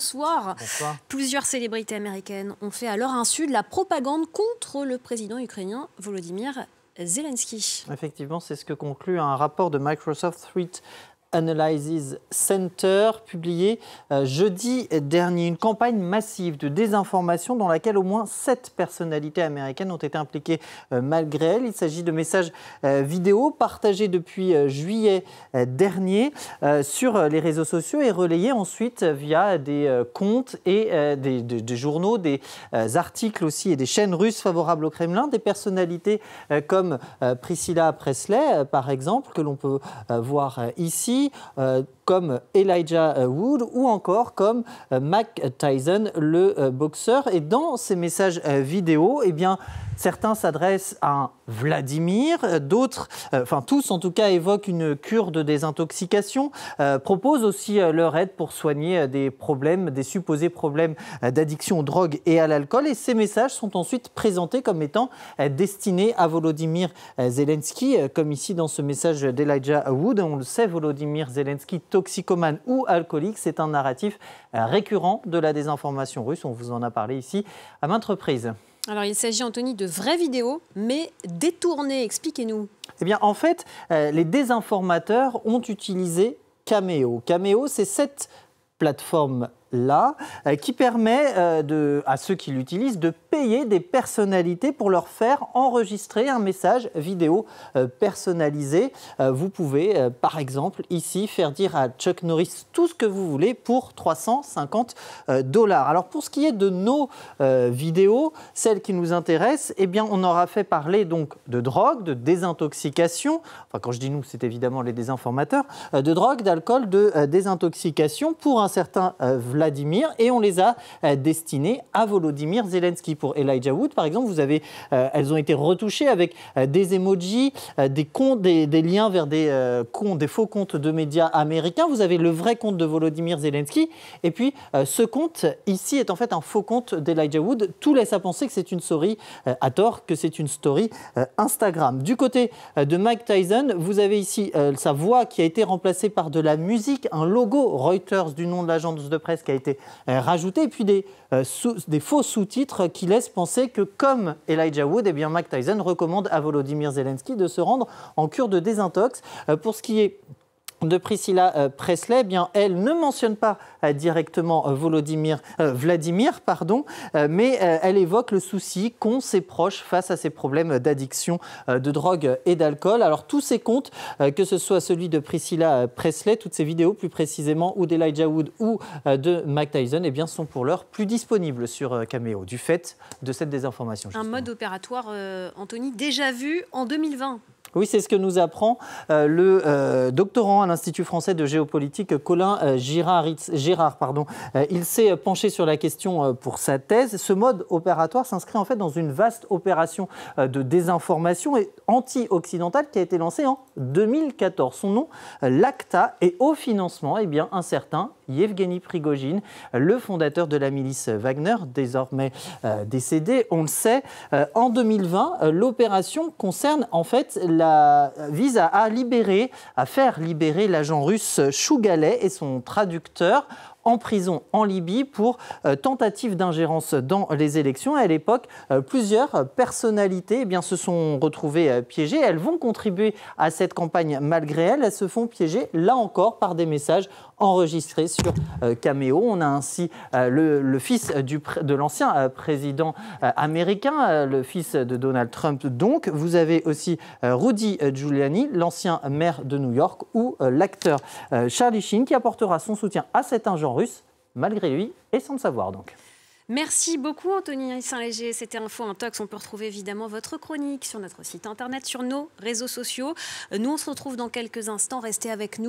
Bonsoir. Plusieurs célébrités américaines ont fait à leur insu de la propagande contre le président ukrainien Volodymyr Zelensky. Effectivement, c'est ce que conclut un rapport de Microsoft Threat Analysis Center, publié euh, jeudi dernier. Une campagne massive de désinformation dans laquelle au moins sept personnalités américaines ont été impliquées euh, malgré elles. Il s'agit de messages euh, vidéo partagés depuis juillet dernier sur les réseaux sociaux et relayés ensuite via des comptes et des journaux, des articles aussi et des chaînes russes favorables au Kremlin, des personnalités comme Priscilla Presley, par exemple, que l'on peut voir ici euh, comme Elijah euh, Wood ou encore comme euh, Mac Tyson, le boxeur. Et dans ces messages vidéo, eh bien, Certains s'adressent à Vladimir, d'autres, euh, enfin tous en tout cas, évoquent une cure de désintoxication, euh, proposent aussi euh, leur aide pour soigner des problèmes, des supposés problèmes d'addiction aux drogues et à l'alcool. Et ces messages sont ensuite présentés comme étant destinés à Volodymyr Zelensky, comme ici dans ce message d'Elijah Wood. On le sait, Volodymyr Zelensky, toxicomane ou alcoolique, c'est un narratif récurrent de la désinformation russe. On vous en a parlé ici à maintes reprises. Alors il s'agit, Anthony, de vraies vidéos, mais détournées. Expliquez-nous. Eh bien, en fait, euh, les désinformateurs ont utilisé Cameo. Cameo, c'est cette plateforme là, euh, qui permet euh, de, à ceux qui l'utilisent de payer des personnalités pour leur faire enregistrer un message vidéo euh, personnalisé. Vous pouvez, par exemple, ici faire dire à Chuck Norris tout ce que vous voulez pour 350 dollars. Alors pour ce qui est de nos vidéos, celles qui nous intéressent, eh bien on aura fait parler donc de drogue, de désintoxication. Enfin quand je dis nous, c'est évidemment les désinformateurs, de drogue, d'alcool, de désintoxication pour un certain Vladimir et on les a euh, destinées à Volodymyr Zelensky. Pour Elijah Wood, par exemple, vous avez, euh, elles ont été retouchées avec euh, des emojis, des, comptes, des, liens vers des, comptes, des faux comptes de médias américains. Vous avez le vrai compte de Volodymyr Zelensky et puis ce compte ici est en fait un faux compte d'Elijah Wood. Tout laisse à penser que c'est une story à tort, que c'est une story Instagram. Du côté de Mike Tyson, vous avez ici sa voix qui a été remplacée par de la musique, un logo Reuters du nom de l'agence de presse a été euh, rajouté puis euh, des, faux sous-titres qui laissent penser que, comme Elijah Wood, et eh bien, Mike Tyson recommande à Volodymyr Zelensky de se rendre en cure de désintox. Euh, pour ce qui est de Priscilla euh, Presley, eh bien, elle ne mentionne pas euh, directement euh, Vladimir, pardon, mais elle évoque le souci qu'ont ses proches face à ses problèmes d'addiction de drogue et d'alcool. Alors tous ces comptes, que ce soit celui de Priscilla Presley, toutes ces vidéos plus précisément, ou d'Elijah Wood ou de Mike Tyson, eh bien, sont pour l'heure plus disponibles sur Cameo, du fait de cette désinformation. Un mode opératoire, Anthony, déjà vu en 2020 oui, c'est ce que nous apprend euh, le euh, doctorant à l'Institut français de géopolitique, Colin euh, Girard. pardon. il s'est penché sur la question pour sa thèse. Ce mode opératoire s'inscrit en fait dans une vaste opération de désinformation anti-occidentale qui a été lancée en 2014. Son nom, l'ACTA, et au financement, eh bien, un certain Yevgeny Prigogine, le fondateur de la milice Wagner, désormais décédé, on le sait. en 2020, l'opération concerne en fait vise à, à libérer, à faire libérer l'agent russe Chougalet et son traducteur en prison en Libye pour euh, tentative d'ingérence dans les élections. à l'époque, euh, plusieurs personnalités eh bien, se sont retrouvées euh, piégées. Elles vont contribuer à cette campagne malgré elles. Elles se font piéger, là encore, par des messages enregistrés sur Cameo. On a ainsi le, fils du, de l'ancien président américain, le fils de Donald Trump. Donc, vous avez aussi Rudy Giuliani, l'ancien maire de New York, ou l'acteur Charlie Sheen, qui apportera son soutien à cette ingérence russe, malgré lui et sans le savoir donc. Merci beaucoup Anthony Saint-Léger, c'était Info Intox. On peut retrouver évidemment votre chronique sur notre site internet, sur nos réseaux sociaux. Nous, on se retrouve dans quelques instants. Restez avec nous.